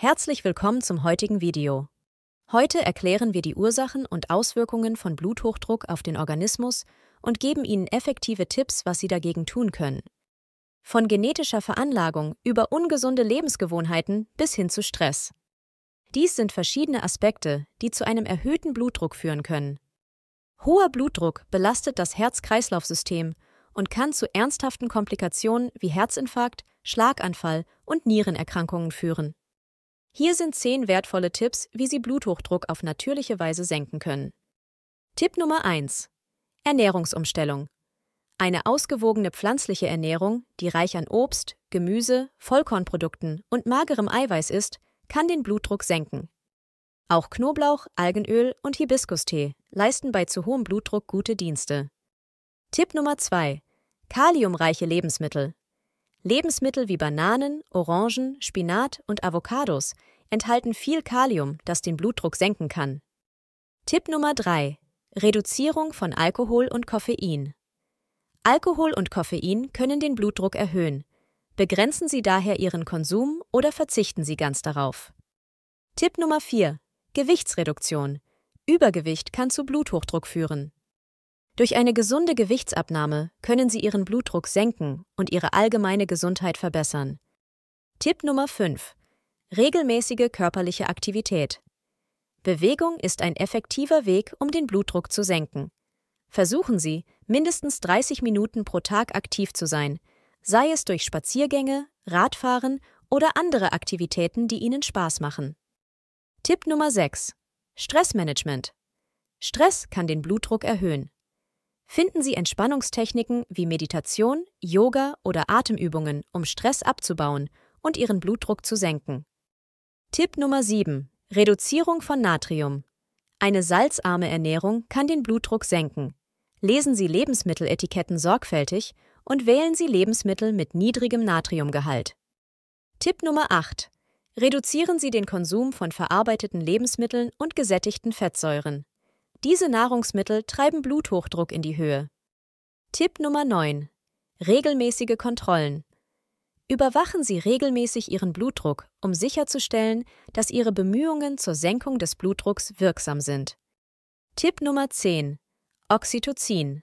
Herzlich willkommen zum heutigen Video. Heute erklären wir die Ursachen und Auswirkungen von Bluthochdruck auf den Organismus und geben Ihnen effektive Tipps, was Sie dagegen tun können. Von genetischer Veranlagung über ungesunde Lebensgewohnheiten bis hin zu Stress. Dies sind verschiedene Aspekte, die zu einem erhöhten Blutdruck führen können. Hoher Blutdruck belastet das Herz-Kreislauf-System und kann zu ernsthaften Komplikationen wie Herzinfarkt, Schlaganfall und Nierenerkrankungen führen. Hier sind 10 wertvolle Tipps, wie Sie Bluthochdruck auf natürliche Weise senken können. Tipp Nummer 1. Ernährungsumstellung. Eine ausgewogene pflanzliche Ernährung, die reich an Obst, Gemüse, Vollkornprodukten und magerem Eiweiß ist, kann den Blutdruck senken. Auch Knoblauch, Algenöl und Hibiskustee leisten bei zu hohem Blutdruck gute Dienste. Tipp Nummer 2. Kaliumreiche Lebensmittel. Lebensmittel wie Bananen, Orangen, Spinat und Avocados enthalten viel Kalium, das den Blutdruck senken kann. Tipp Nummer 3. Reduzierung von Alkohol und Koffein. Alkohol und Koffein können den Blutdruck erhöhen. Begrenzen Sie daher Ihren Konsum oder verzichten Sie ganz darauf. Tipp Nummer 4. Gewichtsreduktion. Übergewicht kann zu Bluthochdruck führen. Durch eine gesunde Gewichtsabnahme können Sie Ihren Blutdruck senken und Ihre allgemeine Gesundheit verbessern. Tipp Nummer 5. Regelmäßige körperliche Aktivität. Bewegung ist ein effektiver Weg, um den Blutdruck zu senken. Versuchen Sie, mindestens 30 Minuten pro Tag aktiv zu sein, sei es durch Spaziergänge, Radfahren oder andere Aktivitäten, die Ihnen Spaß machen. Tipp Nummer 6. Stressmanagement. Stress kann den Blutdruck erhöhen finden Sie Entspannungstechniken wie Meditation, Yoga oder Atemübungen, um Stress abzubauen und Ihren Blutdruck zu senken. Tipp Nummer 7. Reduzierung von Natrium. Eine salzarme Ernährung kann den Blutdruck senken. Lesen Sie Lebensmitteletiketten sorgfältig und wählen Sie Lebensmittel mit niedrigem Natriumgehalt. Tipp Nummer 8. Reduzieren Sie den Konsum von verarbeiteten Lebensmitteln und gesättigten Fettsäuren. Diese Nahrungsmittel treiben Bluthochdruck in die Höhe. Tipp Nummer 9. Regelmäßige Kontrollen. Überwachen Sie regelmäßig Ihren Blutdruck, um sicherzustellen, dass Ihre Bemühungen zur Senkung des Blutdrucks wirksam sind. Tipp Nummer 10. Oxytocin.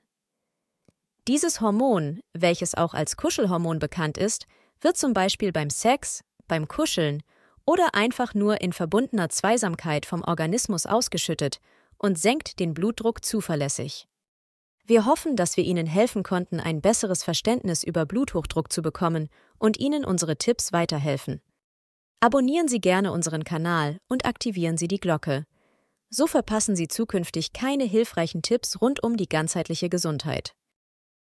Dieses Hormon, welches auch als Kuschelhormon bekannt ist, wird zum Beispiel beim Sex, beim Kuscheln oder einfach nur in verbundener Zweisamkeit vom Organismus ausgeschüttet und senkt den Blutdruck zuverlässig. Wir hoffen, dass wir Ihnen helfen konnten, ein besseres Verständnis über Bluthochdruck zu bekommen und Ihnen unsere Tipps weiterhelfen. Abonnieren Sie gerne unseren Kanal und aktivieren Sie die Glocke. So verpassen Sie zukünftig keine hilfreichen Tipps rund um die ganzheitliche Gesundheit.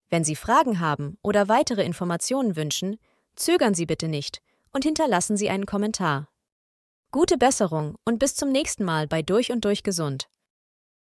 Wenn Sie Fragen haben oder weitere Informationen wünschen, zögern Sie bitte nicht und hinterlassen Sie einen Kommentar. Gute Besserung und bis zum nächsten Mal bei Durch und Durch Gesund.